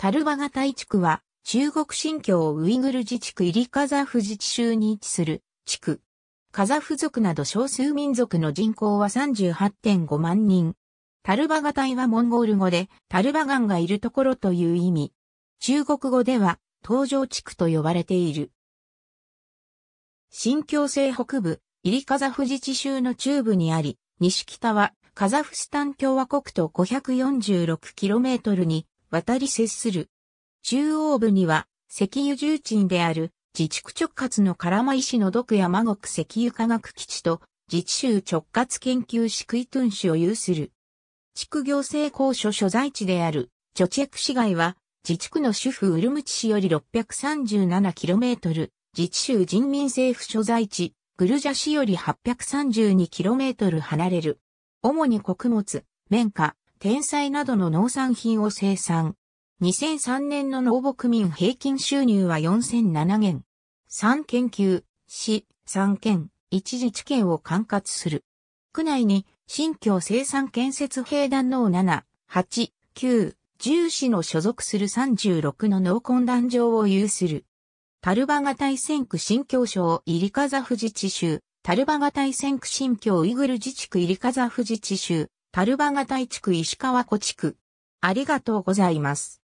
タルバガタイ地区は、中国新疆ウイグル自治区イリカザフ自治州に位置する地区。カザフ族など少数民族の人口は38.5万人。タルバガタイはモンゴル語でタルバガンがいるところという意味。中国語では東上地区と呼ばれている。新疆西北部、イリカザフ自治州の中部にあり、西北はカザフスタン共和国と 546km に渡り接する。中央部には、石油重鎮である、自治区直轄の唐間石の毒山国石油科学基地と、自治州直轄研究市クイトゥン市を有する。地区行政公所所在地である、チョチェク市街は、自治区の主府ウルムチ市より 637km、自治州人民政府所在地、グルジャ市より 832km 離れる。主に穀物、綿花、天才などの農産品を生産。2003年の農牧民平均収入は4007元。3研究、市、3県、一自治県を管轄する。区内に新疆生産建設兵団の7、8、9、10市の所属する36の農混団場を有する。タルバガ大戦区新疆省イリカザフ自治州、タルバガ大戦区新疆ウイグル自治区イリカザフ自治州、タルバガ大地区石川湖地区。ありがとうございます。